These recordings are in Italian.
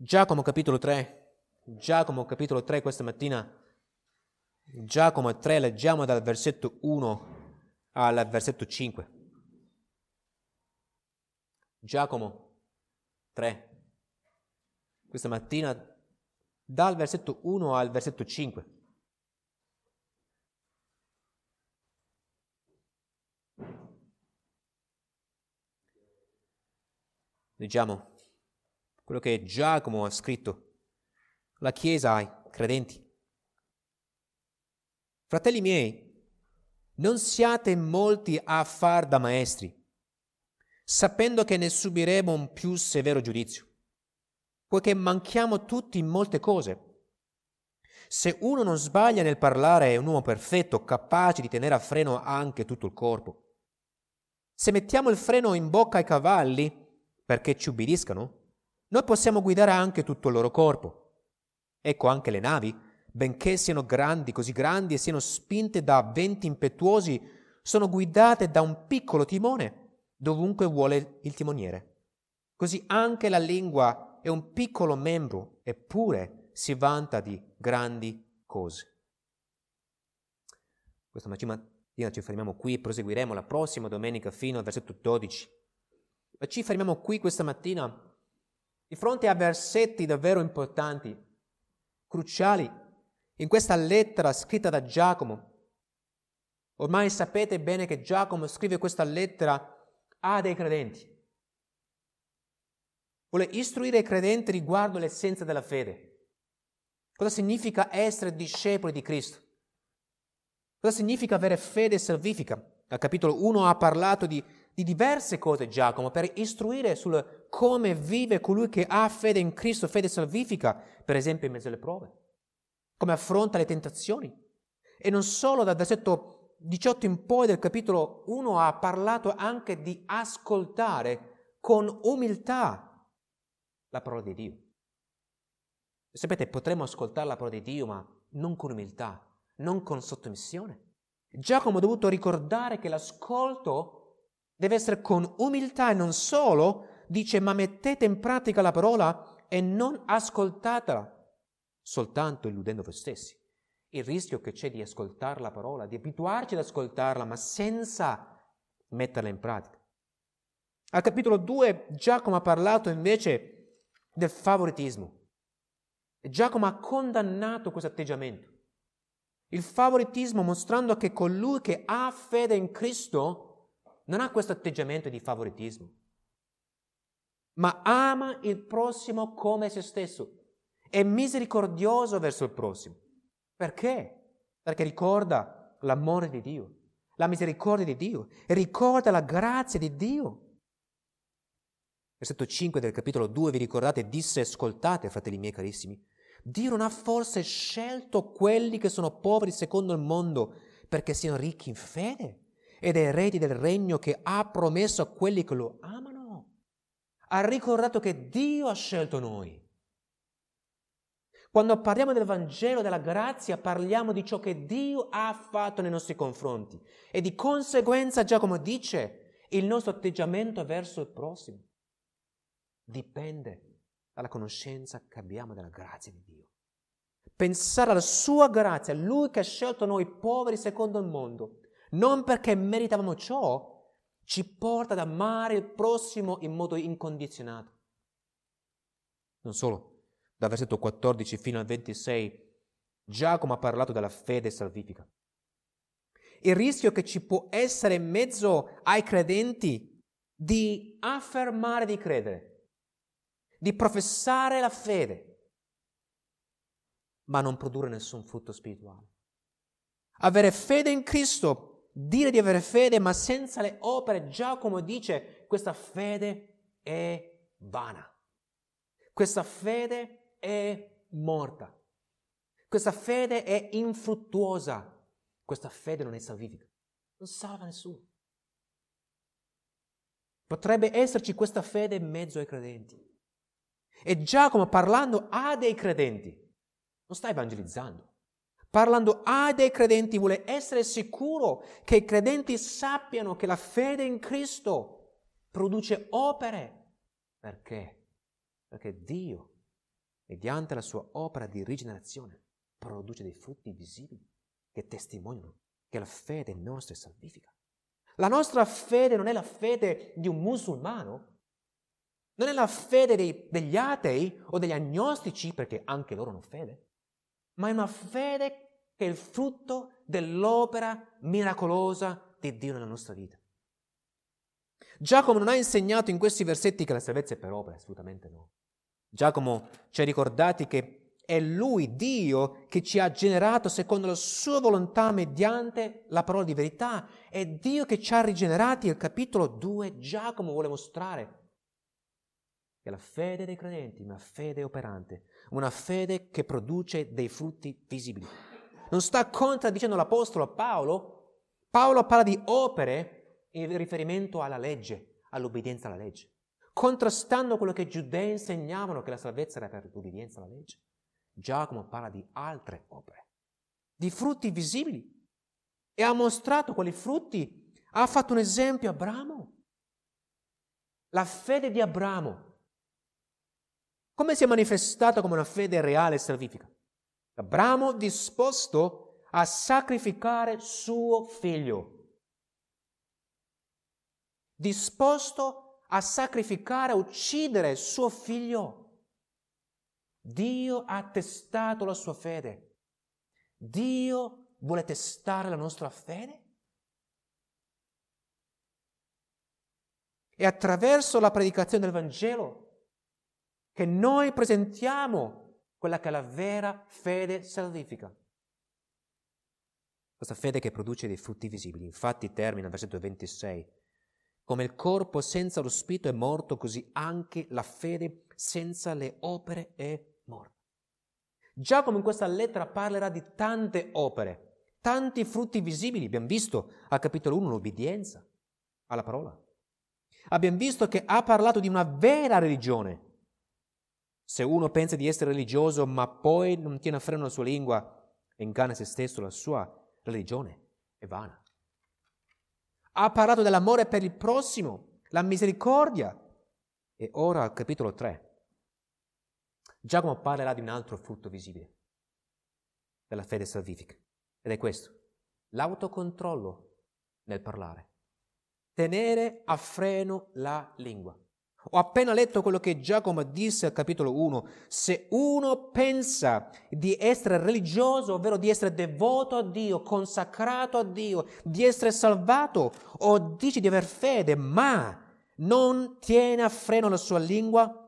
Giacomo capitolo 3, Giacomo capitolo 3 questa mattina, Giacomo 3 leggiamo dal versetto 1 al versetto 5. Giacomo 3, questa mattina dal versetto 1 al versetto 5. Leggiamo quello che Giacomo ha scritto. La Chiesa ai credenti. Fratelli miei, non siate molti a far da maestri, sapendo che ne subiremo un più severo giudizio, poiché manchiamo tutti in molte cose. Se uno non sbaglia nel parlare è un uomo perfetto, capace di tenere a freno anche tutto il corpo. Se mettiamo il freno in bocca ai cavalli perché ci ubbidiscano, noi possiamo guidare anche tutto il loro corpo. Ecco anche le navi, benché siano grandi, così grandi e siano spinte da venti impetuosi, sono guidate da un piccolo timone dovunque vuole il timoniere. Così anche la lingua è un piccolo membro, eppure si vanta di grandi cose. Questa mattina ci fermiamo qui e proseguiremo la prossima domenica fino al versetto 12. Ma ci fermiamo qui questa mattina di fronte a versetti davvero importanti, cruciali, in questa lettera scritta da Giacomo, ormai sapete bene che Giacomo scrive questa lettera a dei credenti. Vuole istruire i credenti riguardo l'essenza della fede. Cosa significa essere discepoli di Cristo? Cosa significa avere fede salvifica? Al capitolo 1 ha parlato di di diverse cose Giacomo per istruire sul come vive colui che ha fede in Cristo, fede salvifica, per esempio in mezzo alle prove, come affronta le tentazioni. E non solo dal versetto 18 in poi del capitolo 1 ha parlato anche di ascoltare con umiltà la parola di Dio. Sapete, potremmo ascoltare la parola di Dio, ma non con umiltà, non con sottomissione. Giacomo ha dovuto ricordare che l'ascolto deve essere con umiltà e non solo dice ma mettete in pratica la parola e non ascoltatela soltanto illudendo voi stessi. Il rischio che c'è di ascoltare la parola, di abituarci ad ascoltarla, ma senza metterla in pratica. Al capitolo 2 Giacomo ha parlato invece del favoritismo. Giacomo ha condannato questo atteggiamento. Il favoritismo mostrando che colui che ha fede in Cristo non ha questo atteggiamento di favoritismo, ma ama il prossimo come se stesso. È misericordioso verso il prossimo. Perché? Perché ricorda l'amore di Dio, la misericordia di Dio, ricorda la grazia di Dio. Versetto 5 del capitolo 2, vi ricordate, disse, ascoltate, fratelli miei carissimi, Dio non ha forse scelto quelli che sono poveri secondo il mondo perché siano ricchi in fede? ed eredi del regno che ha promesso a quelli che lo amano. Ha ricordato che Dio ha scelto noi. Quando parliamo del Vangelo della grazia, parliamo di ciò che Dio ha fatto nei nostri confronti e di conseguenza, Giacomo dice, il nostro atteggiamento verso il prossimo dipende dalla conoscenza che abbiamo della grazia di Dio. Pensare alla sua grazia, Lui che ha scelto noi poveri secondo il mondo, non perché meritavamo ciò, ci porta ad amare il prossimo in modo incondizionato. Non solo, dal versetto 14 fino al 26 Giacomo ha parlato della fede salvifica. Il rischio che ci può essere in mezzo ai credenti di affermare di credere, di professare la fede, ma non produrre nessun frutto spirituale. Avere fede in Cristo dire di avere fede, ma senza le opere, Giacomo dice, questa fede è vana. Questa fede è morta. Questa fede è infruttuosa. Questa fede non è salvifica. Non salva nessuno. Potrebbe esserci questa fede in mezzo ai credenti. E Giacomo parlando a dei credenti. Non sta evangelizzando parlando a ah, dei credenti, vuole essere sicuro che i credenti sappiano che la fede in Cristo produce opere. Perché? Perché Dio, mediante la sua opera di rigenerazione, produce dei frutti visibili che testimoniano che la fede nostra è salvifica. La nostra fede non è la fede di un musulmano, non è la fede dei, degli atei o degli agnostici, perché anche loro hanno fede, ma è una fede è il frutto dell'opera miracolosa di Dio nella nostra vita. Giacomo non ha insegnato in questi versetti che la salvezza è per opera, assolutamente no. Giacomo ci ha ricordati che è Lui, Dio, che ci ha generato secondo la Sua volontà mediante la parola di verità. È Dio che ci ha rigenerati. Il capitolo 2 Giacomo vuole mostrare che la fede dei credenti è una fede operante, una fede che produce dei frutti visibili non sta contraddicendo l'Apostolo Paolo. Paolo parla di opere in riferimento alla legge, all'obbedienza alla legge, contrastando quello che i giudei insegnavano che la salvezza era per l'obbedienza alla legge. Giacomo parla di altre opere, di frutti visibili. E ha mostrato quali frutti. Ha fatto un esempio Abramo. La fede di Abramo. Come si è manifestata come una fede reale e salvifica? Abramo disposto a sacrificare suo figlio. Disposto a sacrificare, a uccidere suo figlio. Dio ha testato la sua fede. Dio vuole testare la nostra fede? E attraverso la predicazione del Vangelo che noi presentiamo quella che è la vera fede salvifica. Questa fede che produce dei frutti visibili. Infatti termina il versetto 26. Come il corpo senza lo spirito è morto, così anche la fede senza le opere è morta. Giacomo in questa lettera parlerà di tante opere, tanti frutti visibili. Abbiamo visto al capitolo 1 l'obbedienza alla parola. Abbiamo visto che ha parlato di una vera religione, se uno pensa di essere religioso ma poi non tiene a freno la sua lingua, inganna se stesso, la sua religione è vana. Ha parlato dell'amore per il prossimo, la misericordia. E ora al capitolo 3. Giacomo parlerà di un altro frutto visibile della fede salvifica. Ed è questo, l'autocontrollo nel parlare. Tenere a freno la lingua. Ho appena letto quello che Giacomo disse al capitolo 1. Se uno pensa di essere religioso, ovvero di essere devoto a Dio, consacrato a Dio, di essere salvato, o dice di aver fede, ma non tiene a freno la sua lingua,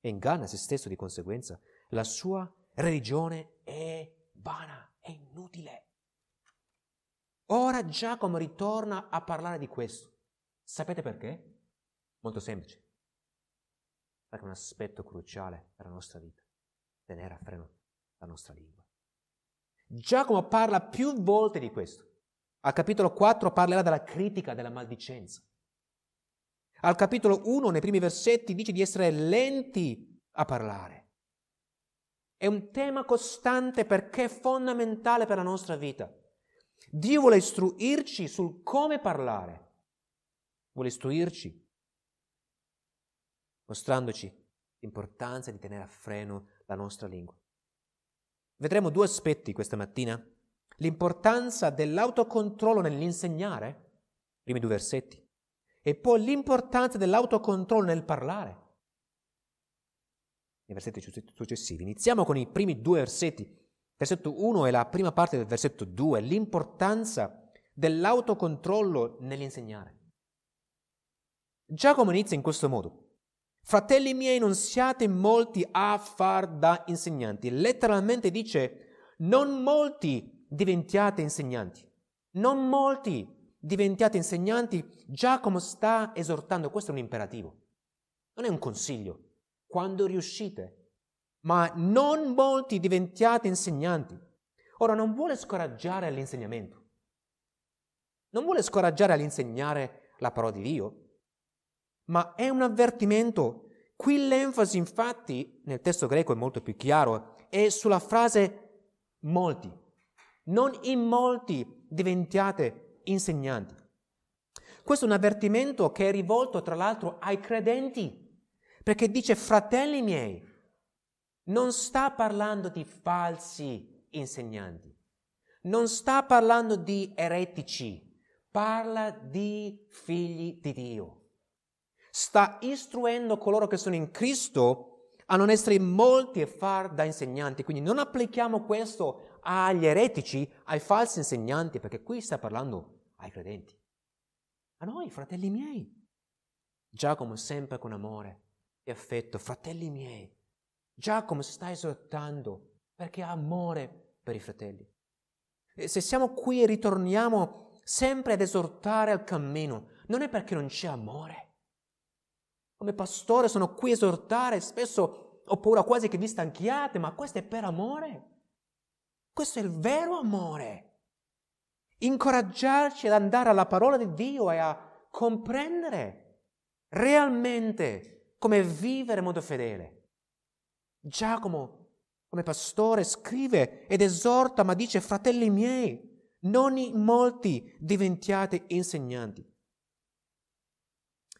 inganna se stesso di conseguenza. La sua religione è vana, è inutile. Ora Giacomo ritorna a parlare di questo. Sapete perché? Molto semplice è un aspetto cruciale per la nostra vita, tenere a freno la nostra lingua. Giacomo parla più volte di questo. Al capitolo 4 parlerà della critica della maldicenza. Al capitolo 1, nei primi versetti, dice di essere lenti a parlare. È un tema costante perché è fondamentale per la nostra vita. Dio vuole istruirci sul come parlare, vuole istruirci mostrandoci l'importanza di tenere a freno la nostra lingua. Vedremo due aspetti questa mattina. L'importanza dell'autocontrollo nell'insegnare, primi due versetti, e poi l'importanza dell'autocontrollo nel parlare, I versetti successivi. Iniziamo con i primi due versetti. Versetto 1 e la prima parte del versetto 2, l'importanza dell'autocontrollo nell'insegnare. Giacomo inizia in questo modo. Fratelli miei, non siate molti a far da insegnanti. Letteralmente dice, non molti diventiate insegnanti. Non molti diventiate insegnanti. Giacomo sta esortando, questo è un imperativo, non è un consiglio. Quando riuscite, ma non molti diventiate insegnanti. Ora non vuole scoraggiare all'insegnamento. Non vuole scoraggiare all'insegnare la parola di Dio, ma è un avvertimento. Qui l'enfasi, infatti, nel testo greco è molto più chiaro, è sulla frase molti. Non in molti diventiate insegnanti. Questo è un avvertimento che è rivolto, tra l'altro, ai credenti, perché dice, fratelli miei, non sta parlando di falsi insegnanti, non sta parlando di eretici, parla di figli di Dio sta istruendo coloro che sono in Cristo a non essere molti e far da insegnanti. Quindi non applichiamo questo agli eretici, ai falsi insegnanti, perché qui sta parlando ai credenti. A noi, fratelli miei. Giacomo sempre con amore e affetto, fratelli miei. Giacomo si sta esortando perché ha amore per i fratelli. E se siamo qui e ritorniamo sempre ad esortare al cammino, non è perché non c'è amore, come pastore sono qui a esortare, spesso ho paura quasi che vi stanchiate, ma questo è per amore. Questo è il vero amore. Incoraggiarci ad andare alla parola di Dio e a comprendere realmente come vivere in modo fedele. Giacomo, come pastore, scrive ed esorta, ma dice, fratelli miei, non in molti diventiate insegnanti.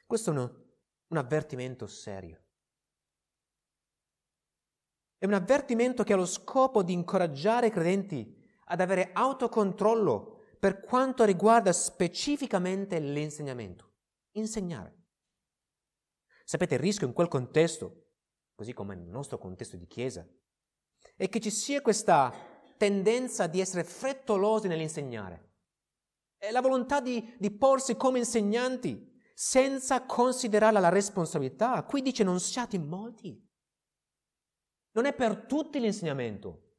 Questo è uno un avvertimento serio. È un avvertimento che ha lo scopo di incoraggiare i credenti ad avere autocontrollo per quanto riguarda specificamente l'insegnamento. Insegnare. Sapete, il rischio in quel contesto, così come nel nostro contesto di chiesa, è che ci sia questa tendenza di essere frettolosi nell'insegnare. È la volontà di, di porsi come insegnanti senza considerare la responsabilità. Qui dice non siate in molti. Non è per tutti l'insegnamento.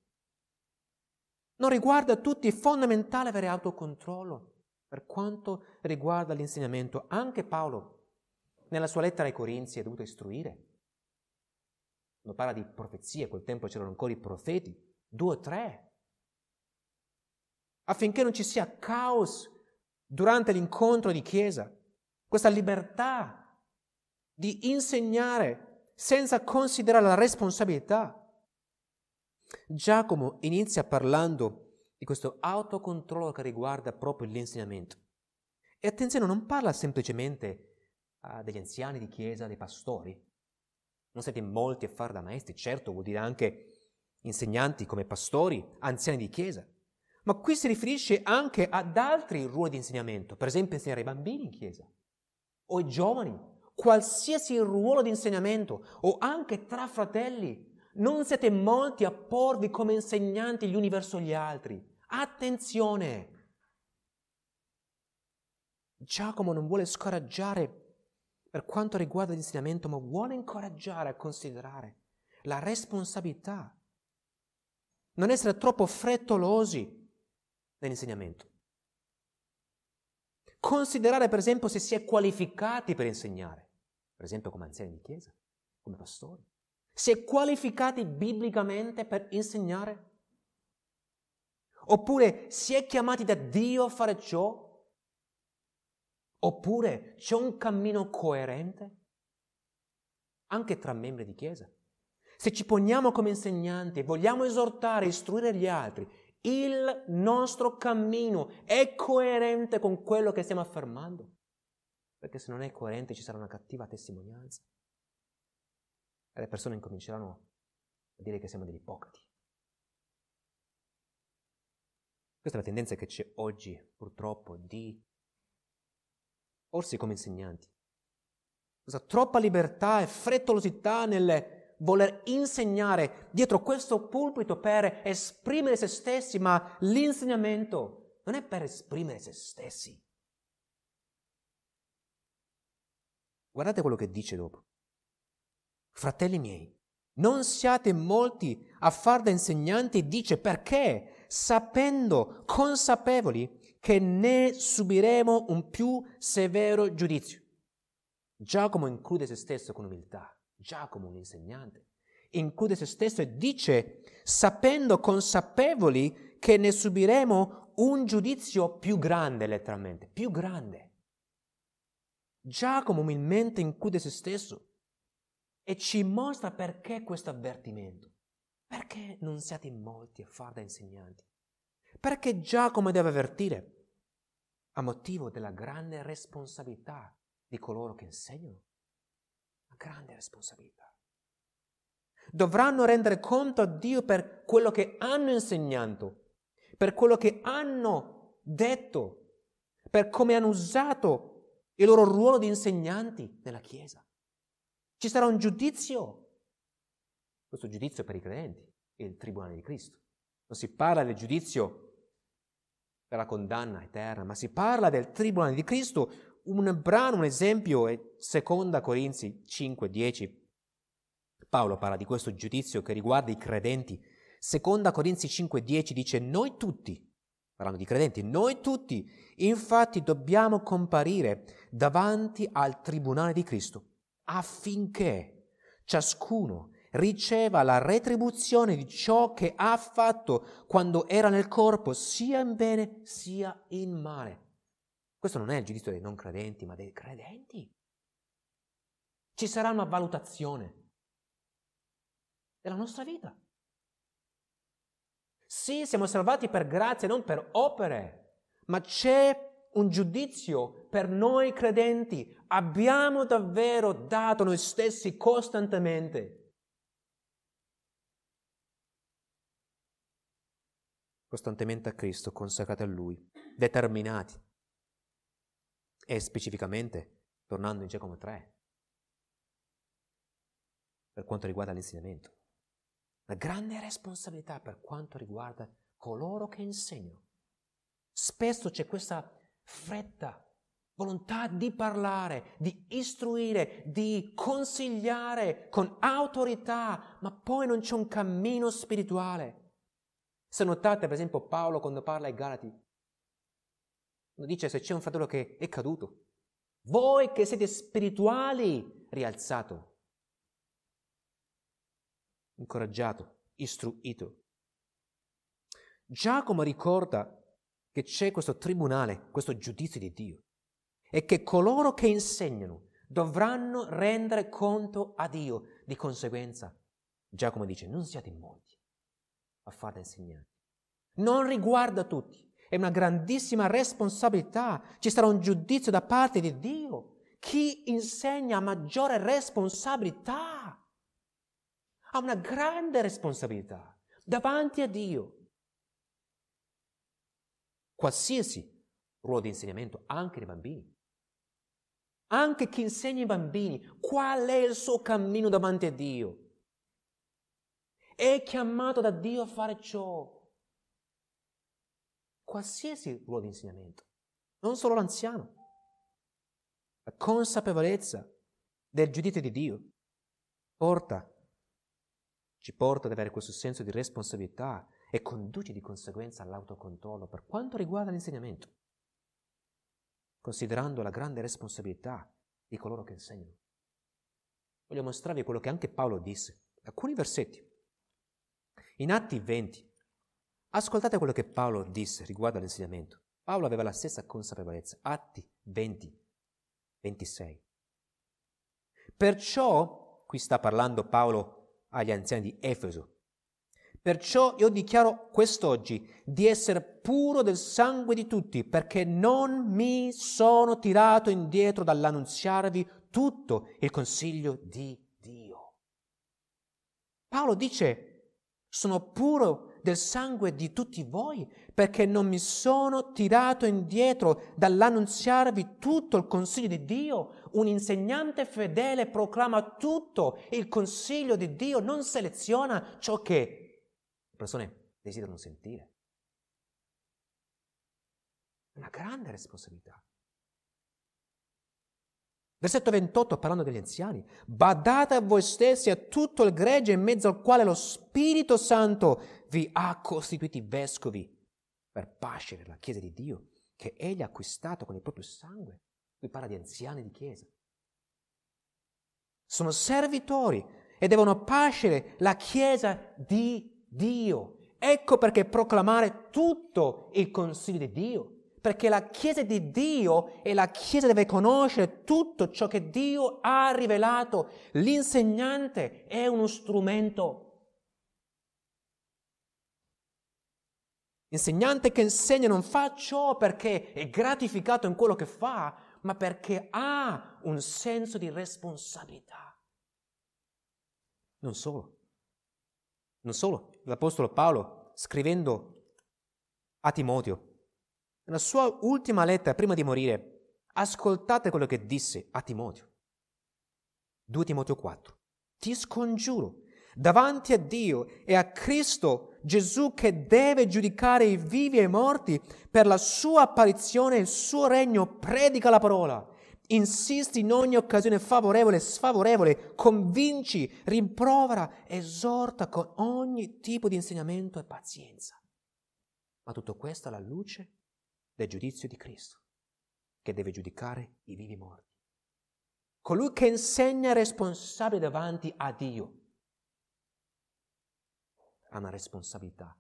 Non riguarda tutti, è fondamentale avere autocontrollo per quanto riguarda l'insegnamento. Anche Paolo, nella sua lettera ai Corinzi, è dovuto istruire. Non parla di profezie, a quel tempo c'erano ancora i profeti, due o tre, affinché non ci sia caos durante l'incontro di chiesa questa libertà di insegnare senza considerare la responsabilità. Giacomo inizia parlando di questo autocontrollo che riguarda proprio l'insegnamento. E attenzione, non parla semplicemente uh, degli anziani di chiesa, dei pastori. Non siete molti a fare da maestri, certo vuol dire anche insegnanti come pastori, anziani di chiesa. Ma qui si riferisce anche ad altri ruoli di insegnamento, per esempio insegnare ai bambini in chiesa, o i giovani, qualsiasi ruolo di insegnamento o anche tra fratelli. Non siete molti a porvi come insegnanti gli uni verso gli altri. Attenzione! Giacomo non vuole scoraggiare per quanto riguarda l'insegnamento, ma vuole incoraggiare a considerare la responsabilità. Non essere troppo frettolosi nell'insegnamento. Considerare per esempio se si è qualificati per insegnare, per esempio come anziani di chiesa, come pastori. Si è qualificati biblicamente per insegnare? Oppure si è chiamati da Dio a fare ciò? Oppure c'è un cammino coerente? Anche tra membri di chiesa. Se ci poniamo come insegnanti, e vogliamo esortare, istruire gli altri, il nostro cammino è coerente con quello che stiamo affermando. Perché se non è coerente ci sarà una cattiva testimonianza. E le persone incominceranno a dire che siamo degli ipocriti. Questa è la tendenza che c'è oggi, purtroppo, di porsi come insegnanti. Questa troppa libertà e frettolosità nelle voler insegnare dietro questo pulpito per esprimere se stessi, ma l'insegnamento non è per esprimere se stessi. Guardate quello che dice dopo. Fratelli miei, non siate molti a far da insegnanti, dice perché, sapendo, consapevoli che ne subiremo un più severo giudizio. Giacomo include se stesso con umiltà. Giacomo, un insegnante, include se stesso e dice, sapendo consapevoli che ne subiremo un giudizio più grande, letteralmente, più grande. Giacomo umilmente include se stesso e ci mostra perché questo avvertimento. Perché non siate in molti a far da insegnanti? Perché Giacomo deve avvertire? A motivo della grande responsabilità di coloro che insegnano grande responsabilità. Dovranno rendere conto a Dio per quello che hanno insegnato, per quello che hanno detto, per come hanno usato il loro ruolo di insegnanti nella Chiesa. Ci sarà un giudizio. Questo giudizio per i credenti è il Tribunale di Cristo. Non si parla del giudizio per la condanna eterna, ma si parla del Tribunale di Cristo un brano, un esempio è Seconda Corinzi 5:10. Paolo parla di questo giudizio che riguarda i credenti. Seconda Corinzi 5:10 dice noi tutti, parlando di credenti, noi tutti infatti dobbiamo comparire davanti al tribunale di Cristo affinché ciascuno riceva la retribuzione di ciò che ha fatto quando era nel corpo, sia in bene sia in male. Questo non è il giudizio dei non credenti, ma dei credenti. Ci sarà una valutazione della nostra vita. Sì, siamo salvati per grazia, non per opere, ma c'è un giudizio per noi credenti. Abbiamo davvero dato noi stessi costantemente. costantemente a Cristo, consacrati a Lui, determinati e specificamente tornando in Giacomo 3, per quanto riguarda l'insegnamento. La grande responsabilità per quanto riguarda coloro che insegnano. Spesso c'è questa fretta, volontà di parlare, di istruire, di consigliare con autorità, ma poi non c'è un cammino spirituale. Se notate, per esempio, Paolo quando parla ai Galati, dice se c'è un fratello che è caduto, voi che siete spirituali, rialzato, incoraggiato, istruito. Giacomo ricorda che c'è questo tribunale, questo giudizio di Dio e che coloro che insegnano dovranno rendere conto a Dio. Di conseguenza, Giacomo dice, non siate in molti a farla insegnare. Non riguarda tutti è una grandissima responsabilità. Ci sarà un giudizio da parte di Dio. Chi insegna ha maggiore responsabilità ha una grande responsabilità davanti a Dio. Qualsiasi ruolo di insegnamento, anche dei bambini. Anche chi insegna ai bambini qual è il suo cammino davanti a Dio. È chiamato da Dio a fare ciò qualsiasi ruolo di insegnamento, non solo l'anziano. La consapevolezza del giudizio di Dio porta, ci porta ad avere questo senso di responsabilità e conduce di conseguenza all'autocontrollo per quanto riguarda l'insegnamento, considerando la grande responsabilità di coloro che insegnano. Voglio mostrarvi quello che anche Paolo disse, alcuni versetti. In Atti 20, Ascoltate quello che Paolo disse riguardo all'insegnamento. Paolo aveva la stessa consapevolezza. Atti 20, 26. Perciò, qui sta parlando Paolo agli anziani di Efeso, perciò io dichiaro quest'oggi di essere puro del sangue di tutti, perché non mi sono tirato indietro dall'annunziarvi tutto il consiglio di Dio. Paolo dice, sono puro del sangue di tutti voi, perché non mi sono tirato indietro dall'annunziarvi tutto il consiglio di Dio. Un insegnante fedele proclama tutto il consiglio di Dio, non seleziona ciò che le persone desiderano sentire. Una grande responsabilità. Versetto 28, parlando degli anziani, badate a voi stessi a tutto il gregge in mezzo al quale lo Spirito Santo vi ha costituiti vescovi per pace per la Chiesa di Dio che egli ha acquistato con il proprio sangue. Qui parla di anziani di Chiesa. Sono servitori e devono pascere la Chiesa di Dio. Ecco perché proclamare tutto il consiglio di Dio. Perché la Chiesa di Dio e la Chiesa deve conoscere tutto ciò che Dio ha rivelato. L'insegnante è uno strumento Insegnante che insegna non fa ciò perché è gratificato in quello che fa, ma perché ha un senso di responsabilità. Non solo. Non solo. L'Apostolo Paolo, scrivendo a Timoteo, nella sua ultima lettera prima di morire, ascoltate quello che disse a Timoteo. 2 Timoteo 4. Ti scongiuro davanti a Dio e a Cristo Gesù che deve giudicare i vivi e i morti, per la sua apparizione e il suo regno predica la parola. Insisti in ogni occasione favorevole e sfavorevole, convinci, rimprovera, esorta con ogni tipo di insegnamento e pazienza. Ma tutto questo alla luce del giudizio di Cristo, che deve giudicare i vivi e i morti. Colui che insegna è responsabile davanti a Dio ha una responsabilità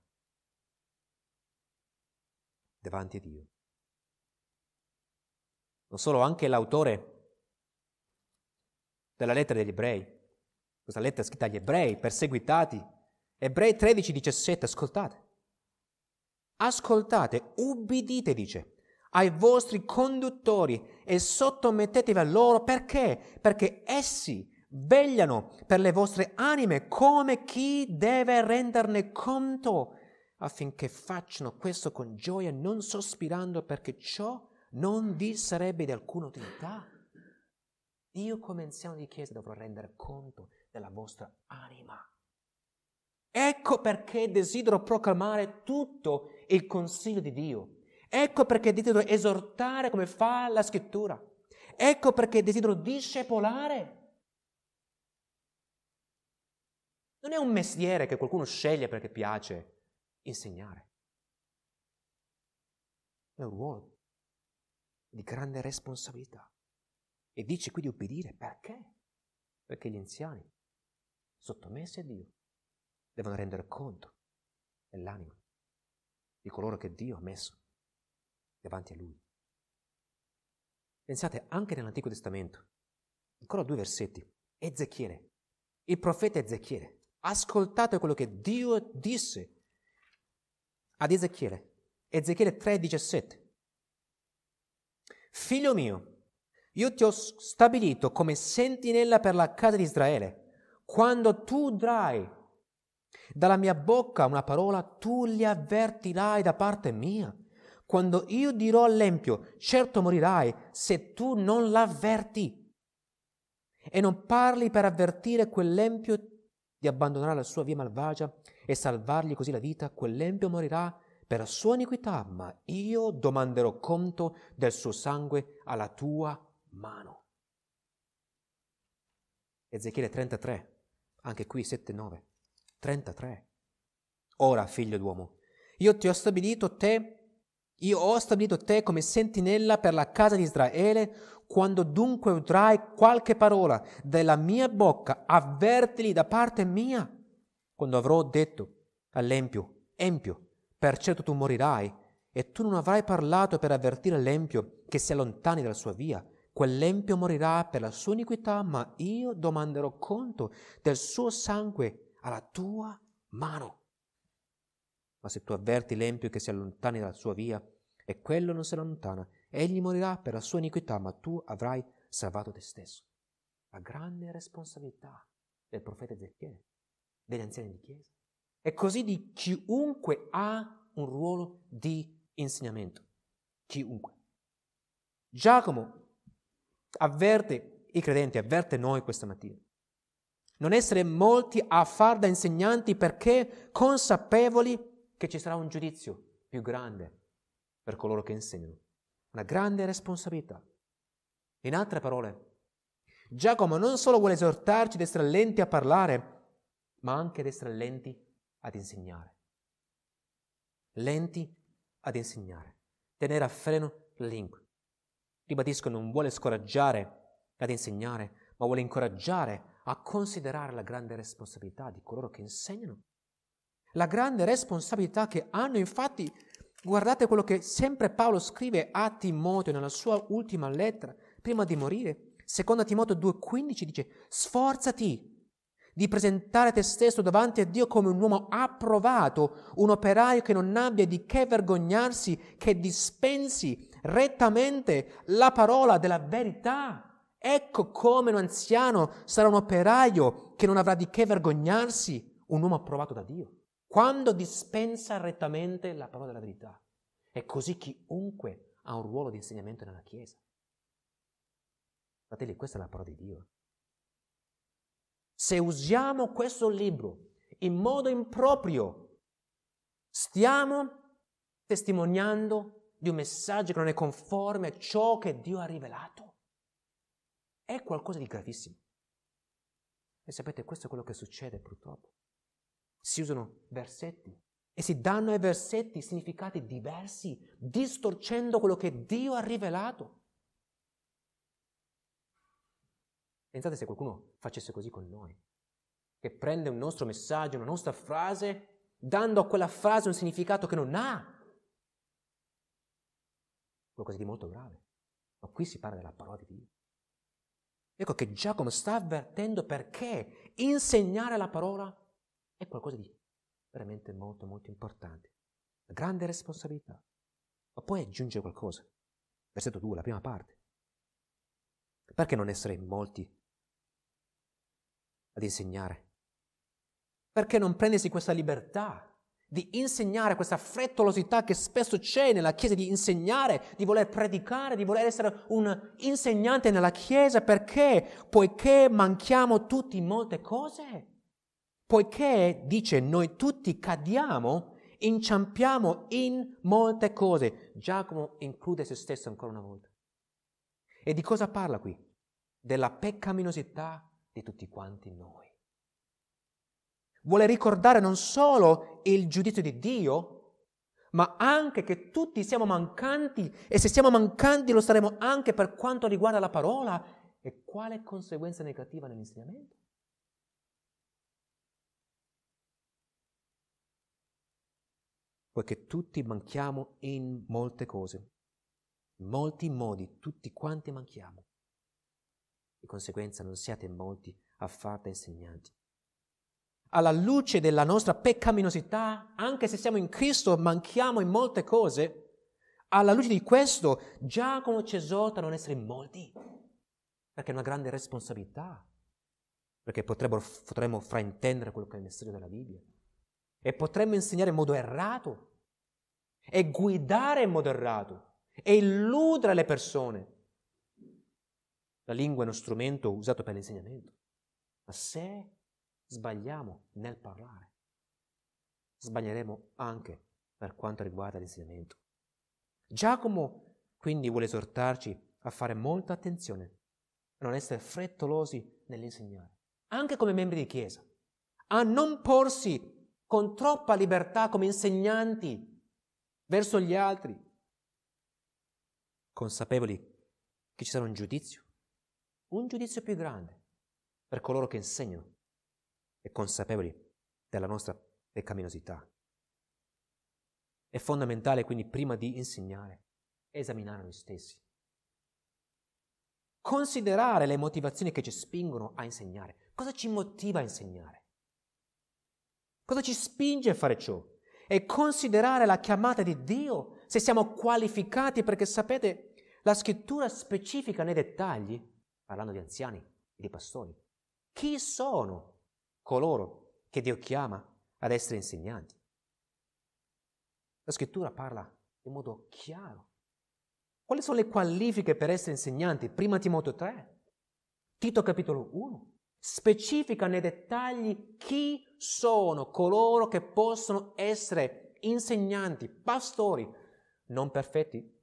davanti a Dio. Non solo, anche l'autore della lettera degli ebrei, questa lettera scritta agli ebrei, perseguitati, ebrei 13, 17, ascoltate. Ascoltate, ubbidite, dice, ai vostri conduttori e sottomettetevi a loro perché? Perché essi Vegliano per le vostre anime come chi deve renderne conto, affinché facciano questo con gioia, non sospirando perché ciò non vi sarebbe di alcuna utilità. Io come anziano di chiesa dovrò rendere conto della vostra anima. Ecco perché desidero proclamare tutto il consiglio di Dio. Ecco perché desidero esortare come fa la scrittura. Ecco perché desidero discepolare. Non è un mestiere che qualcuno sceglie perché piace insegnare. È un ruolo di grande responsabilità. E dice qui di obbedire perché? Perché gli anziani, sottomessi a Dio, devono rendere conto dell'anima di coloro che Dio ha messo davanti a lui. Pensate anche nell'Antico Testamento, ancora due versetti. Ezechiele, il profeta Ezechiele, Ascoltate quello che Dio disse ad Ezechiele. Ezechiele 3:17. Figlio mio, io ti ho stabilito come sentinella per la casa di Israele. Quando tu drai dalla mia bocca una parola, tu li avvertirai da parte mia. Quando io dirò all'empio, certo morirai se tu non l'avverti e non parli per avvertire quell'empio di abbandonare la sua via malvagia e salvargli così la vita, quell'empio morirà per la sua iniquità, ma io domanderò conto del suo sangue alla tua mano. Ezechiele 33, anche qui 7-9, 33. Ora, figlio d'uomo, io ti ho stabilito te io ho stabilito te come sentinella per la casa di Israele, quando dunque udrai qualche parola della mia bocca, avvertili da parte mia. Quando avrò detto all'empio, empio, per certo tu morirai, e tu non avrai parlato per avvertire l'empio che si allontani dalla sua via. Quell'empio morirà per la sua iniquità, ma io domanderò conto del suo sangue alla tua mano. Ma se tu avverti l'empio che si allontani dalla sua via, e quello non si allontana, egli morirà per la sua iniquità, ma tu avrai salvato te stesso. La grande responsabilità del profeta Ezechiele, degli anziani di chiesa, e così di chiunque ha un ruolo di insegnamento. Chiunque. Giacomo avverte i credenti, avverte noi questa mattina. Non essere molti a far da insegnanti perché consapevoli che ci sarà un giudizio più grande per coloro che insegnano. Una grande responsabilità. In altre parole, Giacomo non solo vuole esortarci ad essere lenti a parlare, ma anche ad essere lenti ad insegnare. Lenti ad insegnare. Tenere a freno la lingua. Ribadisco, non vuole scoraggiare ad insegnare, ma vuole incoraggiare a considerare la grande responsabilità di coloro che insegnano la grande responsabilità che hanno. Infatti, guardate quello che sempre Paolo scrive a Timoteo nella sua ultima lettera, prima di morire. Seconda Timoteo 2,15 dice, sforzati di presentare te stesso davanti a Dio come un uomo approvato, un operaio che non abbia di che vergognarsi, che dispensi rettamente la parola della verità. Ecco come un anziano sarà un operaio che non avrà di che vergognarsi, un uomo approvato da Dio quando dispensa rettamente la parola della verità. È così chiunque ha un ruolo di insegnamento nella Chiesa. Fratelli, questa è la parola di Dio. Se usiamo questo libro in modo improprio, stiamo testimoniando di un messaggio che non è conforme a ciò che Dio ha rivelato. È qualcosa di gravissimo. E sapete, questo è quello che succede purtroppo si usano versetti e si danno ai versetti significati diversi, distorcendo quello che Dio ha rivelato. Pensate se qualcuno facesse così con noi, che prende un nostro messaggio, una nostra frase, dando a quella frase un significato che non ha. Qualcosa di molto grave. Ma qui si parla della parola di Dio. Ecco che Giacomo sta avvertendo perché insegnare la parola è qualcosa di veramente molto molto importante. Una grande responsabilità. Ma poi aggiunge qualcosa. Versetto 2, la prima parte. Perché non essere in molti ad insegnare? Perché non prendersi questa libertà di insegnare, questa frettolosità che spesso c'è nella Chiesa, di insegnare, di voler predicare, di voler essere un insegnante nella Chiesa? Perché? Poiché manchiamo tutti molte cose poiché dice noi tutti cadiamo, inciampiamo in molte cose. Giacomo include se stesso ancora una volta. E di cosa parla qui? Della peccaminosità di tutti quanti noi. Vuole ricordare non solo il giudizio di Dio, ma anche che tutti siamo mancanti e se siamo mancanti lo saremo anche per quanto riguarda la parola e quale conseguenza negativa nell'insegnamento. poiché tutti manchiamo in molte cose, in molti modi, tutti quanti manchiamo. Di conseguenza non siate molti a farti insegnanti. Alla luce della nostra peccaminosità, anche se siamo in Cristo, manchiamo in molte cose, alla luce di questo, Giacomo ci esorta a non essere in molti, perché è una grande responsabilità, perché potremmo fraintendere quello che è il messaggio della Bibbia e potremmo insegnare in modo errato e guidare in modo errato e illudere le persone. La lingua è uno strumento usato per l'insegnamento, ma se sbagliamo nel parlare, sbaglieremo anche per quanto riguarda l'insegnamento. Giacomo quindi vuole esortarci a fare molta attenzione, a non essere frettolosi nell'insegnare, anche come membri di Chiesa, a non porsi con troppa libertà come insegnanti verso gli altri, consapevoli che ci sarà un giudizio, un giudizio più grande per coloro che insegnano e consapevoli della nostra peccaminosità. È fondamentale quindi prima di insegnare, esaminare noi stessi, considerare le motivazioni che ci spingono a insegnare, cosa ci motiva a insegnare. Cosa ci spinge a fare ciò? E considerare la chiamata di Dio, se siamo qualificati, perché sapete, la scrittura specifica nei dettagli, parlando di anziani e di pastori, chi sono coloro che Dio chiama ad essere insegnanti. La scrittura parla in modo chiaro. Quali sono le qualifiche per essere insegnanti? Prima Timoteo 3, Tito capitolo 1 specifica nei dettagli chi sono coloro che possono essere insegnanti, pastori, non perfetti.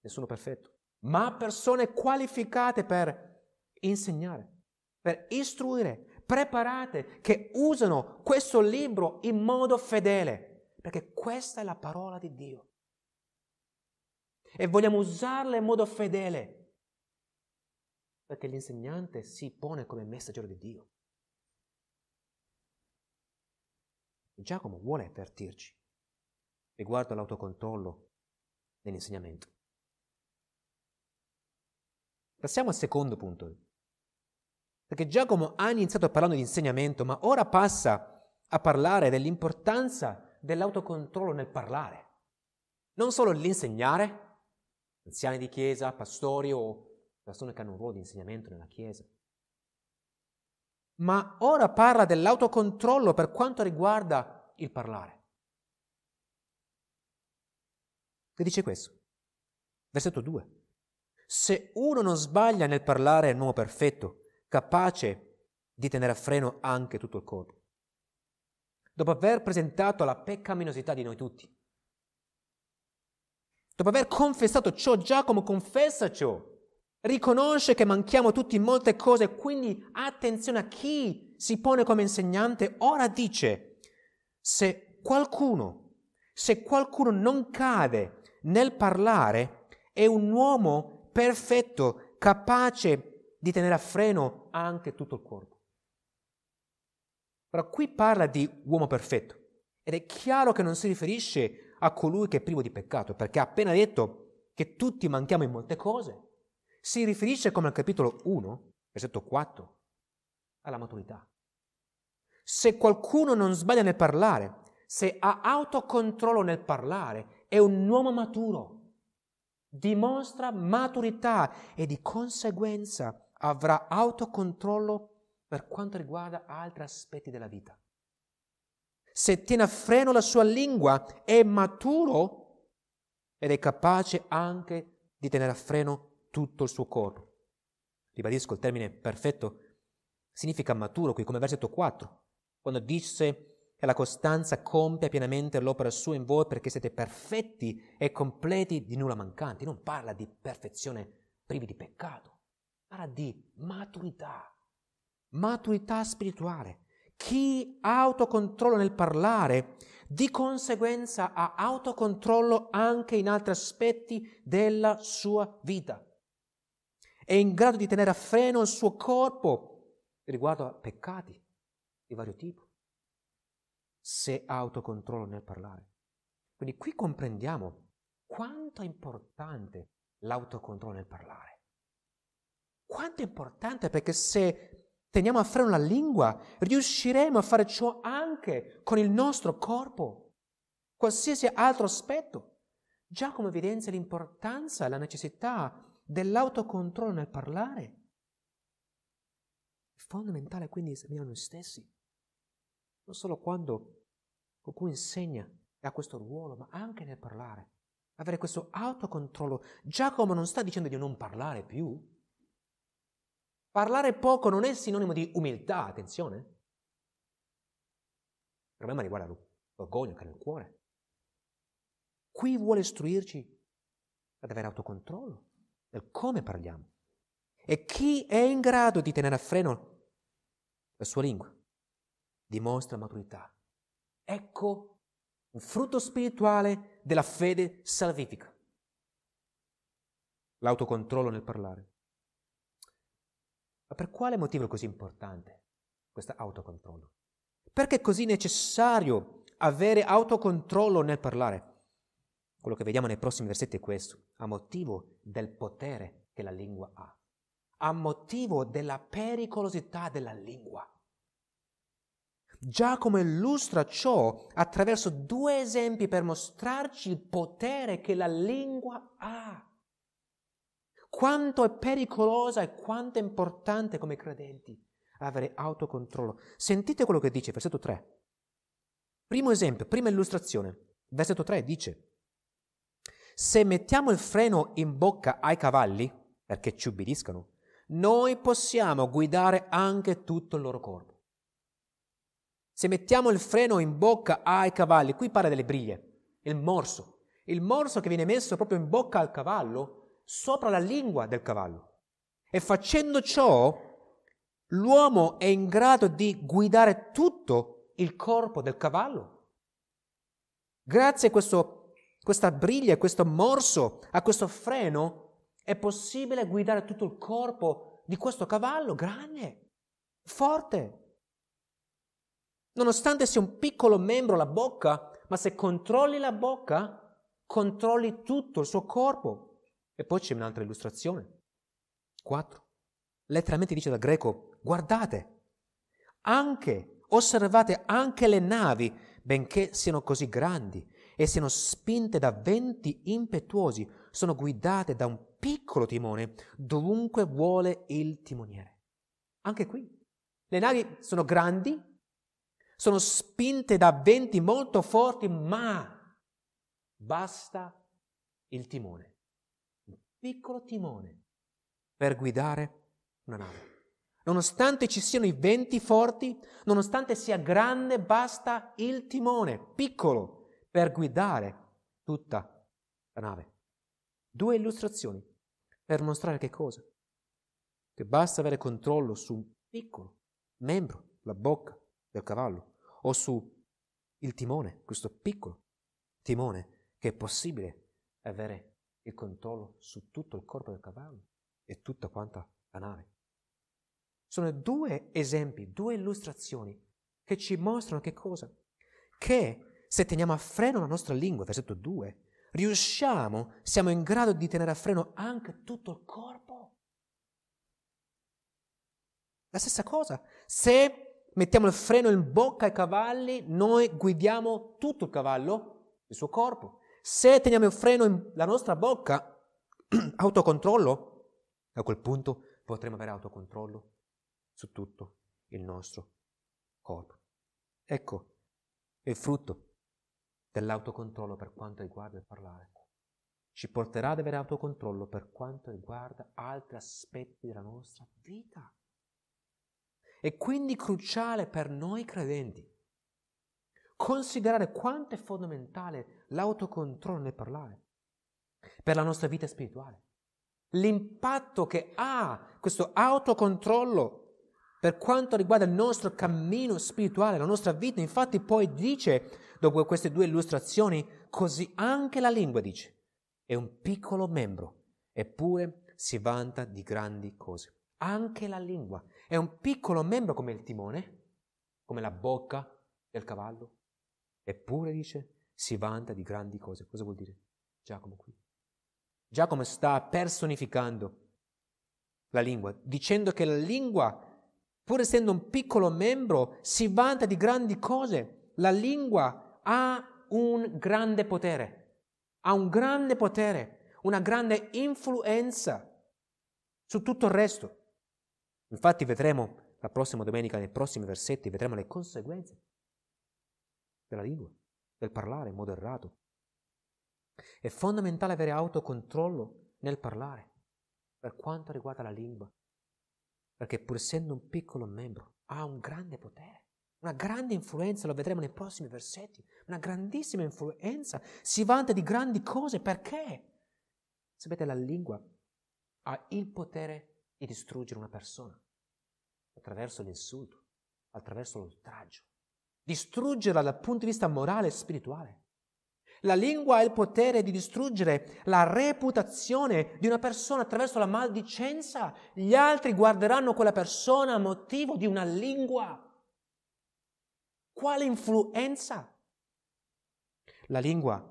Nessuno perfetto, ma persone qualificate per insegnare, per istruire, preparate, che usano questo libro in modo fedele, perché questa è la parola di Dio. E vogliamo usarla in modo fedele perché l'insegnante si pone come messaggero di Dio. Giacomo vuole avvertirci riguardo all'autocontrollo nell'insegnamento. Passiamo al secondo punto, perché Giacomo ha iniziato parlando di insegnamento, ma ora passa a parlare dell'importanza dell'autocontrollo nel parlare. Non solo l'insegnare, anziani di chiesa, pastori o persone che hanno un ruolo di insegnamento nella Chiesa. Ma ora parla dell'autocontrollo per quanto riguarda il parlare. Che dice questo? Versetto 2. Se uno non sbaglia nel parlare è un uomo perfetto, capace di tenere a freno anche tutto il corpo. Dopo aver presentato la peccaminosità di noi tutti, dopo aver confessato ciò, Giacomo confessa ciò riconosce che manchiamo tutti in molte cose, quindi attenzione a chi si pone come insegnante. Ora dice, se qualcuno, se qualcuno non cade nel parlare, è un uomo perfetto, capace di tenere a freno anche tutto il corpo. Però qui parla di uomo perfetto ed è chiaro che non si riferisce a colui che è privo di peccato, perché ha appena detto che tutti manchiamo in molte cose si riferisce, come al capitolo 1, versetto 4, alla maturità. Se qualcuno non sbaglia nel parlare, se ha autocontrollo nel parlare, è un uomo maturo, dimostra maturità e di conseguenza avrà autocontrollo per quanto riguarda altri aspetti della vita. Se tiene a freno la sua lingua, è maturo ed è capace anche di tenere a freno tutto il suo corpo. Ribadisco il termine perfetto significa maturo qui, come versetto 4, quando disse che la costanza compia pienamente l'opera sua in voi perché siete perfetti e completi di nulla mancanti. Non parla di perfezione privi di peccato, parla di maturità, maturità spirituale. Chi ha autocontrollo nel parlare, di conseguenza ha autocontrollo anche in altri aspetti della sua vita è in grado di tenere a freno il suo corpo riguardo a peccati di vario tipo, se ha autocontrollo nel parlare. Quindi qui comprendiamo quanto è importante l'autocontrollo nel parlare. Quanto è importante perché se teniamo a freno la lingua, riusciremo a fare ciò anche con il nostro corpo, qualsiasi altro aspetto, già come evidenzia l'importanza e la necessità dell'autocontrollo nel parlare è fondamentale quindi esaminare noi stessi, non solo quando qualcuno insegna e ha questo ruolo, ma anche nel parlare, avere questo autocontrollo. Giacomo non sta dicendo di non parlare più. Parlare poco non è sinonimo di umiltà, attenzione. Il problema riguarda l'orgoglio che è nel cuore. Qui vuole istruirci ad avere autocontrollo, del eh, come parliamo. E chi è in grado di tenere a freno la sua lingua dimostra maturità. Ecco un frutto spirituale della fede salvifica. L'autocontrollo nel parlare. Ma per quale motivo è così importante questo autocontrollo? Perché è così necessario avere autocontrollo nel parlare? Quello che vediamo nei prossimi versetti è questo, a motivo del potere che la lingua ha, a motivo della pericolosità della lingua. Giacomo illustra ciò attraverso due esempi per mostrarci il potere che la lingua ha. Quanto è pericolosa e quanto è importante come credenti avere autocontrollo. Sentite quello che dice, versetto 3. Primo esempio, prima illustrazione. Versetto 3 dice, se mettiamo il freno in bocca ai cavalli, perché ci ubbidiscono, noi possiamo guidare anche tutto il loro corpo. Se mettiamo il freno in bocca ai cavalli, qui parla delle briglie, il morso, il morso che viene messo proprio in bocca al cavallo, sopra la lingua del cavallo. E facendo ciò, l'uomo è in grado di guidare tutto il corpo del cavallo. Grazie a questo questa briglia, questo morso, a questo freno, è possibile guidare tutto il corpo di questo cavallo grande, forte. Nonostante sia un piccolo membro la bocca, ma se controlli la bocca, controlli tutto il suo corpo. E poi c'è un'altra illustrazione. 4. Letteralmente dice dal greco, guardate, anche, osservate anche le navi, benché siano così grandi e siano spinte da venti impetuosi, sono guidate da un piccolo timone dovunque vuole il timoniere. Anche qui, le navi sono grandi, sono spinte da venti molto forti, ma basta il timone, un piccolo timone per guidare una nave. Nonostante ci siano i venti forti, nonostante sia grande, basta il timone, piccolo, per guidare tutta la nave. Due illustrazioni per mostrare che cosa? Che basta avere controllo su un piccolo membro, la bocca del cavallo, o su il timone, questo piccolo timone, che è possibile avere il controllo su tutto il corpo del cavallo e tutta quanta la nave. Sono due esempi, due illustrazioni che ci mostrano che cosa? Che se teniamo a freno la nostra lingua, versetto 2, riusciamo, siamo in grado di tenere a freno anche tutto il corpo. La stessa cosa, se mettiamo il freno in bocca ai cavalli, noi guidiamo tutto il cavallo, il suo corpo. Se teniamo il freno in la nostra bocca, autocontrollo, a quel punto potremo avere autocontrollo su tutto il nostro corpo. Ecco il frutto dell'autocontrollo per quanto riguarda il parlare. Ci porterà ad avere autocontrollo per quanto riguarda altri aspetti della nostra vita. È quindi cruciale per noi credenti considerare quanto è fondamentale l'autocontrollo nel parlare per la nostra vita spirituale. L'impatto che ha questo autocontrollo per quanto riguarda il nostro cammino spirituale, la nostra vita, infatti poi dice, dopo queste due illustrazioni, così anche la lingua dice, è un piccolo membro, eppure si vanta di grandi cose. Anche la lingua è un piccolo membro come il timone, come la bocca del cavallo, eppure dice si vanta di grandi cose. Cosa vuol dire? Giacomo qui. Giacomo sta personificando la lingua, dicendo che la lingua pur essendo un piccolo membro, si vanta di grandi cose. La lingua ha un grande potere, ha un grande potere, una grande influenza su tutto il resto. Infatti vedremo la prossima domenica, nei prossimi versetti, vedremo le conseguenze della lingua, del parlare in modo errato. È fondamentale avere autocontrollo nel parlare per quanto riguarda la lingua, perché pur essendo un piccolo membro ha un grande potere, una grande influenza, lo vedremo nei prossimi versetti, una grandissima influenza, si vanta di grandi cose perché? Sapete, la lingua ha il potere di distruggere una persona attraverso l'insulto, attraverso l'oltraggio, distruggerla dal punto di vista morale e spirituale. La lingua ha il potere di distruggere la reputazione di una persona attraverso la maldicenza. Gli altri guarderanno quella persona a motivo di una lingua. Quale influenza? La lingua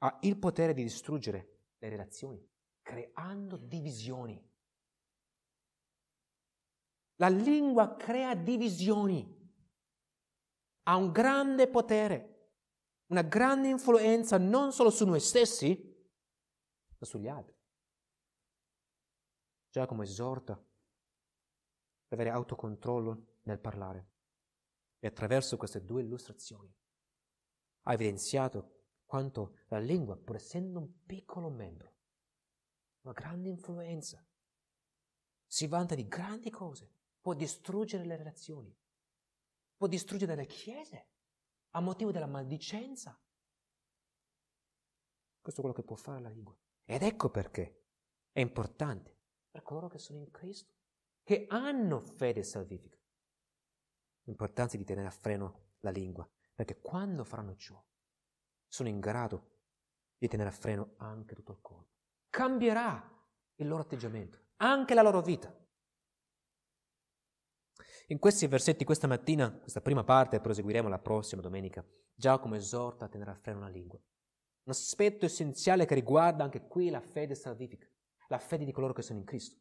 ha il potere di distruggere le relazioni, creando divisioni. La lingua crea divisioni, ha un grande potere una grande influenza non solo su noi stessi, ma sugli altri. Giacomo esorta ad avere autocontrollo nel parlare e attraverso queste due illustrazioni ha evidenziato quanto la lingua, pur essendo un piccolo membro, una grande influenza, si vanta di grandi cose, può distruggere le relazioni, può distruggere le chiese, a motivo della maldicenza. Questo è quello che può fare la lingua. Ed ecco perché è importante per coloro che sono in Cristo, che hanno fede salvifica. L'importanza di tenere a freno la lingua, perché quando faranno ciò, sono in grado di tenere a freno anche tutto il corpo. Cambierà il loro atteggiamento, anche la loro vita. In questi versetti, questa mattina, questa prima parte, proseguiremo la prossima domenica, Giacomo esorta a tenere a freno la lingua. Un aspetto essenziale che riguarda anche qui la fede salvifica, la fede di coloro che sono in Cristo.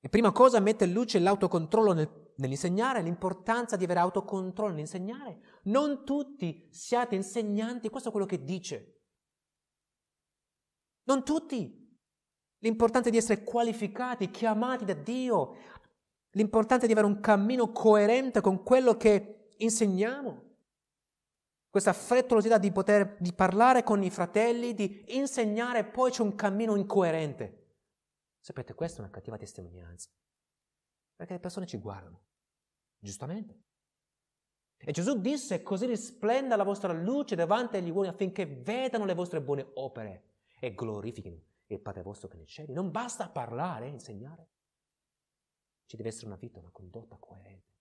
E prima cosa mette in luce l'autocontrollo nel, nell'insegnare, l'importanza di avere autocontrollo nell'insegnare. Non tutti siate insegnanti, questo è quello che dice. Non tutti. L'importanza di essere qualificati, chiamati da Dio L'importante è di avere un cammino coerente con quello che insegniamo. Questa frettolosità di poter di parlare con i fratelli, di insegnare, poi c'è un cammino incoerente. Sapete, questa è una cattiva testimonianza. Perché le persone ci guardano, giustamente. E Gesù disse, così risplenda la vostra luce davanti agli uomini affinché vedano le vostre buone opere e glorifichino il Padre vostro che nei cieli. Non basta parlare, insegnare. Ci deve essere una vita, una condotta coerente.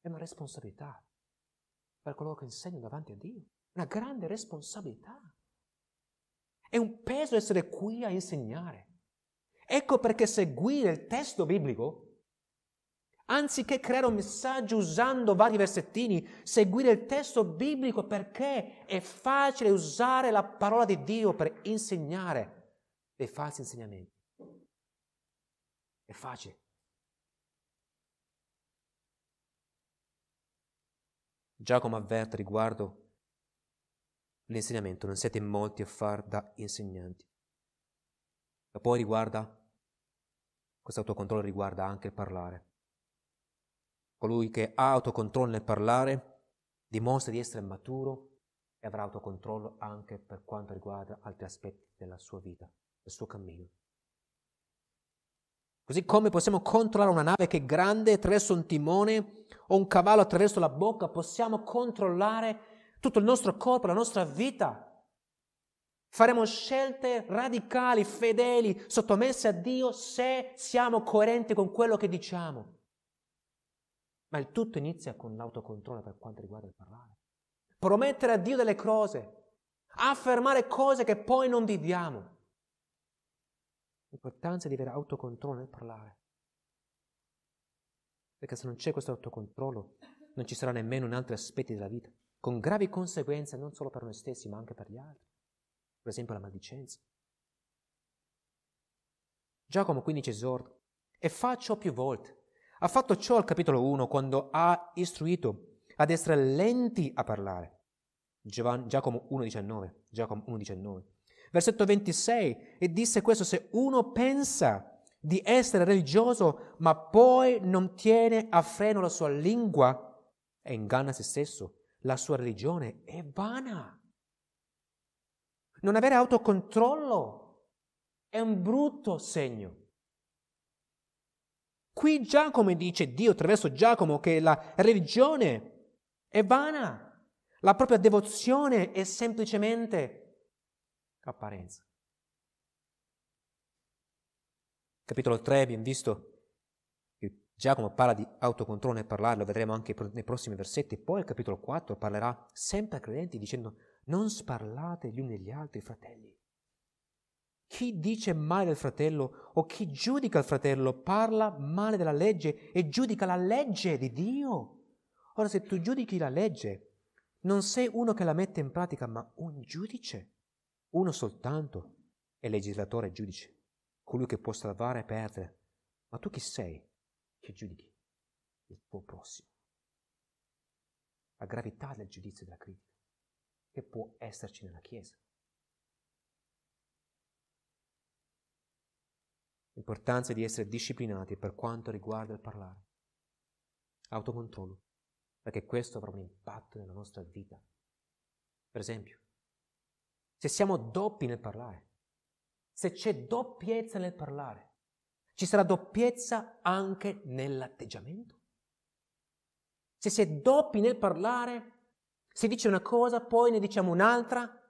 È una responsabilità per coloro che insegnano davanti a Dio. Una grande responsabilità. È un peso essere qui a insegnare. Ecco perché seguire il testo biblico, anziché creare un messaggio usando vari versettini, seguire il testo biblico perché è facile usare la parola di Dio per insegnare dei falsi insegnamenti. È facile. Giacomo avverte riguardo l'insegnamento, non siete molti a far da insegnanti. E poi riguarda, questo autocontrollo riguarda anche il parlare. Colui che ha autocontrollo nel parlare dimostra di essere maturo e avrà autocontrollo anche per quanto riguarda altri aspetti della sua vita, del suo cammino. Così come possiamo controllare una nave che è grande attraverso un timone o un cavallo attraverso la bocca, possiamo controllare tutto il nostro corpo, la nostra vita. Faremo scelte radicali, fedeli, sottomesse a Dio se siamo coerenti con quello che diciamo. Ma il tutto inizia con l'autocontrollo per quanto riguarda il parlare. Promettere a Dio delle cose, affermare cose che poi non viviamo. L'importanza di avere autocontrollo nel parlare. Perché se non c'è questo autocontrollo, non ci sarà nemmeno in altri aspetti della vita, con gravi conseguenze non solo per noi stessi, ma anche per gli altri. Per esempio la maldicenza. Giacomo 15 ci esorta, e fa ciò più volte. Ha fatto ciò al capitolo 1 quando ha istruito ad essere lenti a parlare. Giacomo 1,19. Giacomo 1,19. Versetto 26, e disse questo, se uno pensa di essere religioso ma poi non tiene a freno la sua lingua e inganna se stesso, la sua religione è vana. Non avere autocontrollo è un brutto segno. Qui Giacomo dice Dio attraverso Giacomo che la religione è vana, la propria devozione è semplicemente vana apparenza. Capitolo 3 abbiamo visto che Giacomo parla di autocontrollo nel parlare, lo vedremo anche nei prossimi versetti, poi al capitolo 4 parlerà sempre a credenti dicendo non sparlate gli uni degli altri fratelli. Chi dice male del fratello o chi giudica il fratello parla male della legge e giudica la legge di Dio. Ora se tu giudichi la legge, non sei uno che la mette in pratica, ma un giudice. Uno soltanto è legislatore e giudice, colui che può salvare e perdere. Ma tu chi sei che giudichi il tuo prossimo? La gravità del giudizio e della critica che può esserci nella Chiesa. L'importanza di essere disciplinati per quanto riguarda il parlare. Autocontrollo, perché questo avrà un impatto nella nostra vita. Per esempio, se siamo doppi nel parlare, se c'è doppiezza nel parlare, ci sarà doppiezza anche nell'atteggiamento. Se si è doppi nel parlare, si dice una cosa, poi ne diciamo un'altra,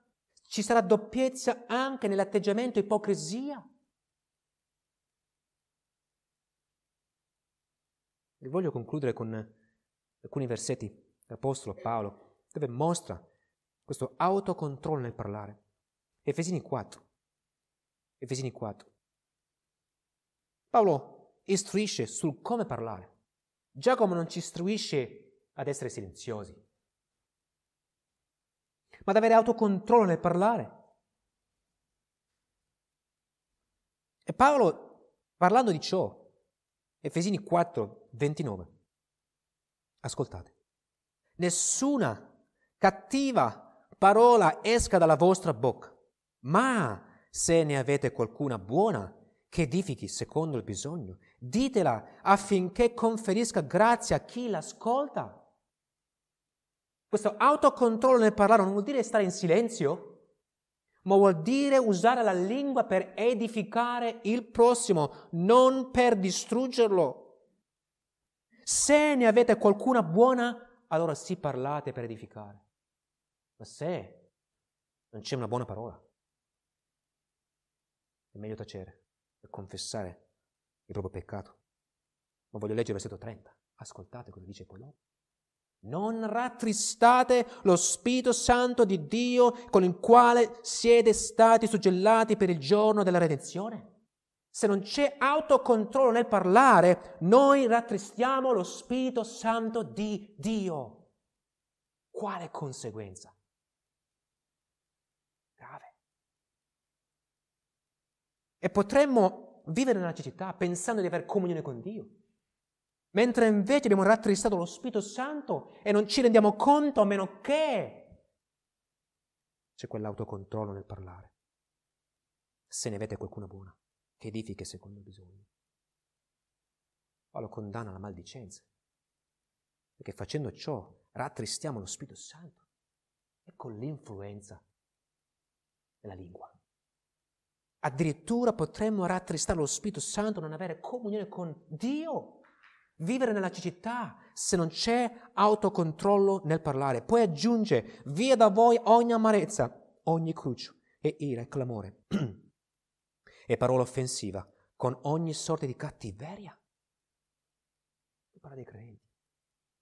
ci sarà doppiezza anche nell'atteggiamento, ipocrisia. E voglio concludere con alcuni versetti dell'Apostolo Paolo, dove mostra questo autocontrollo nel parlare. Efesini 4. Efesini 4. Paolo istruisce sul come parlare. Giacomo non ci istruisce ad essere silenziosi, ma ad avere autocontrollo nel parlare. E Paolo, parlando di ciò, Efesini 4, 29, ascoltate, nessuna cattiva parola esca dalla vostra bocca, ma se ne avete qualcuna buona che edifichi secondo il bisogno, ditela affinché conferisca grazia a chi l'ascolta. Questo autocontrollo nel parlare non vuol dire stare in silenzio, ma vuol dire usare la lingua per edificare il prossimo, non per distruggerlo. Se ne avete qualcuna buona, allora sì parlate per edificare. Ma se non c'è una buona parola, è meglio tacere e confessare il proprio peccato. Ma voglio leggere il versetto 30. Ascoltate cosa dice poi dopo. Non rattristate lo Spirito Santo di Dio con il quale siete stati suggellati per il giorno della redenzione. Se non c'è autocontrollo nel parlare, noi rattristiamo lo Spirito Santo di Dio. Quale conseguenza? E potremmo vivere nella cecità pensando di avere comunione con Dio, mentre invece abbiamo rattristato lo Spirito Santo e non ci rendiamo conto a meno che c'è quell'autocontrollo nel parlare. Se ne avete qualcuna buona, che edifichi secondo bisogno. bisogni. Paolo condanna la maldicenza, perché facendo ciò rattristiamo lo Spirito Santo. e con l'influenza della lingua. Addirittura potremmo rattristare lo Spirito Santo, non avere comunione con Dio, vivere nella cecità se non c'è autocontrollo nel parlare. Poi aggiunge, via da voi ogni amarezza, ogni crucio e ira e clamore e parola offensiva, con ogni sorta di cattiveria. Parla dei credenti.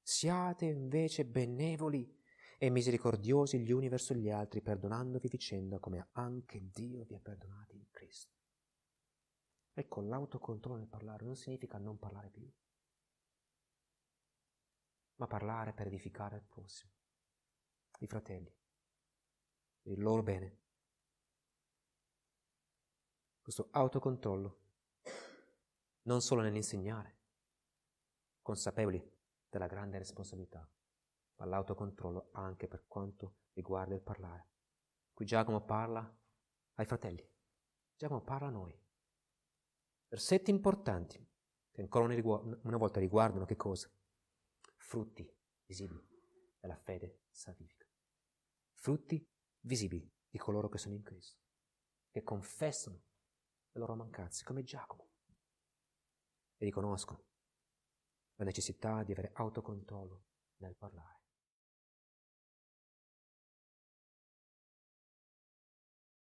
Siate invece benevoli e misericordiosi gli uni verso gli altri, perdonandovi vicenda come anche Dio vi ha perdonati in Cristo. Ecco, l'autocontrollo nel parlare non significa non parlare più, ma parlare per edificare il prossimo, i fratelli, il loro bene. Questo autocontrollo, non solo nell'insegnare, consapevoli della grande responsabilità ma l'autocontrollo anche per quanto riguarda il parlare. Qui Giacomo parla ai fratelli, Giacomo parla a noi. Versetti importanti che ancora una volta riguardano che cosa? Frutti visibili della fede salvifica. Frutti visibili di coloro che sono in Cristo, che confessano le loro mancanze come Giacomo e riconoscono la necessità di avere autocontrollo nel parlare.